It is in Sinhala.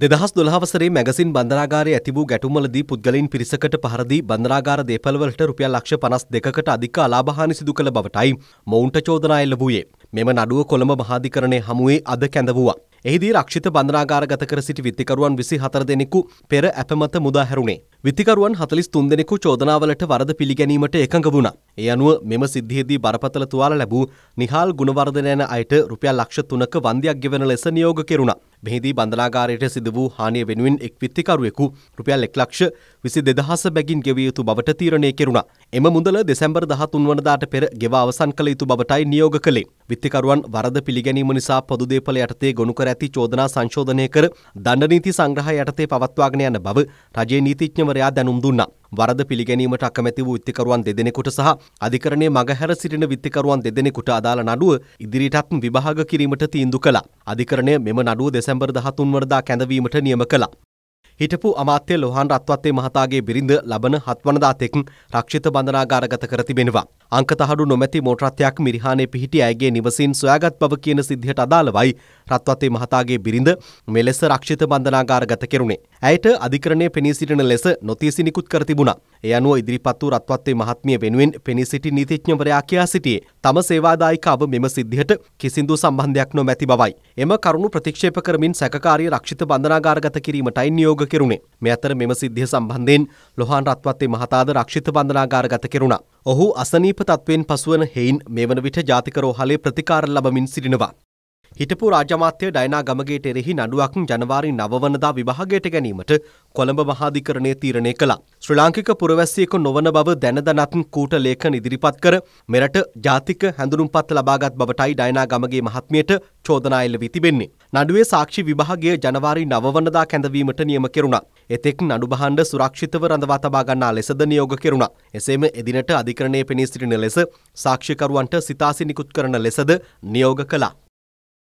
දෙදහස් දොළහවසරේ මැගසින් බන්ධනාගාරය ඇති වූ ගැටුම්වලදී පුද්ගලයින් පිරිසකට පහරදී බන්ධනාගාර දේපළවලට රුපියල් ලක්ෂ පනස් දෙකකට අධික අලාභහානි සිදු කළ බවටයි මොවුන්ට චෝදනා එල්ල වූයේ. මෙම නඩුව කොළඹ මහාධිකරණය හමුවේ අද කැඳවුවා. එහිදී රක්ෂිත බන්ධනාගාරගත කර සිටි විත්තිකරුවන් විසි හතර දෙනෙකු පෙර ඇපමත මුදාහැරුණේ. විත්තිකරුවන් හතලිස් තුන් දෙනෙකු චෝදනාවලට වරද පිළිගැනීමට එකඟ වුණා. ඒ අනුව මෙම සිද්ධියේදී බරපතල තුවාල ලැබූ නිහාල් ගුණවර්ධන යන අයට රුපියල් ලක්ෂ තුනක වන්දියක් ගෙවන ලෙස නියෝග කෙරුණා. මෙහිදී බන්ධනාගාරයට සිදු වූ හානිය වෙනුවෙන් එක් විත්තිකරුවෙකු රුපියල් 1 ලක්ෂ විසි දෙදහස බැගින් ගෙවිය යුතු බවට තීරණය කෙරුණා. එම මුදල දෙසැම්බර් 13 වනදාට පෙර ගෙවා අවසන් කළ යුතු බවටයි නියෝග කළේ. විත්තිකරුවන් වරද පිළිගැනීම නිසා පොදු දේපළ යටතේ ගොනු කර ඇති චෝදනා සංශෝධනය කර දණ්ඩ නීති සංග්‍රහය යටතේ පවත්වාගෙන යන බව රජයේ නීතිඥවරයා දැනුම් දුන්නා. වරද පිළිගැනීමට අකමැති වූ විත්තිකරුවන් දෙදෙනෙකුට සහ අධිකරණයේ මගහැර සිටින විත්තිකරුවන් දෙදෙනෙකුට අදාළ නඩුව ඉදිරියටත් විභාග කිරීමට තීන්දු කළා. අධිකරණය මෙම නඩුව දෙසැම්බර් 13 වනදා කැඳවීමට නියම කළා. හිටපු අමාත්‍ය ලොහන් රත්වත්තේ මහතාගේ බිරිඳ ලබන හත්වනදා තෙක් රක්ෂිත බන්ධනාගාරගත කර තිබෙනවා. අංකතහඩු නොමැති මෝටරත්යක් මිරිහානේ පිහිටි අයගේ නිවසින් සොයාගත් බව කියන සිද්ධියට අදාළවයි රත්වත්තේ මහතාගේ බිරිඳ මෙලෙස රක්ෂිත බන්ධනාගාරගත කෙරුණේ. ඇයට අධිකරණය පෙනී සිටින ලෙස නොතීසි නිකුත් කර තිබුණා. ඒ අනුව ඉදිරිපත් වූ රත්වත්වේ මහත්මිය වෙනුවෙන් පෙනී සිටි නීතිඥවරයා කියා සිටියේ තම සේවාදායික අව මෙම සිද්ධියට කිසිදු සම්බන්ධයක් නොමැති බවයි. එම කරුණු ප්‍රතික්ෂේප කරමින් සැකකාරී රක්ෂිත බන්ධනාගාරගත කිරීමටයි නියෝග කෙරුණේ. මේ අතර මෙම සිද්ධිය සම්බන්ධයෙන් ලොහාන් රත්වත්වේ මහතාද රක්ෂිත බන්ධනාගාරගත කෙරුණා. ඔහු අසනීප තත්වයෙන් පසුවන හෙයින් මේ වන විට ජාතික රෝහලේ ප්‍රතිකාර ලබමින් සිටිනවා. හිටපු රාජමාත්‍ය ඩයනා ගමගේට එරෙහි නඩුවක් ජනවාරි 9 වනදා විභාගයට ගැනීමට කොළඹ මහාධිකරණය තීරණය කළා. ශ්‍රී ලාංකික පුරවැසියෙකු නොවන බව දැනදනත් කූට ලේඛන ඉදිරිපත් කර මෙරට ජාතික හැඳුනුම්පත් ලබාගත් බවටයි ඩයනා ගමගේ මහත්මියට චෝදනා එල්ල වී තිබෙන්නේ. නඩුවේ සාක්ෂි විභාගය ජනවාරි 9 වනදා කැඳවීමට නියම කෙරුණා. එතෙක් නඩු භාණ්ඩ සුරක්ෂිතව රඳවා තබා ගන්නා ලෙසද නියෝග කෙරුණා. එසේම එදිනට අධිකරණයේ පෙනී සිටින ලෙස සාක්ෂිකරුවන්ට සිතාසි නිකුත් කරන ලෙසද නියෝග කළා.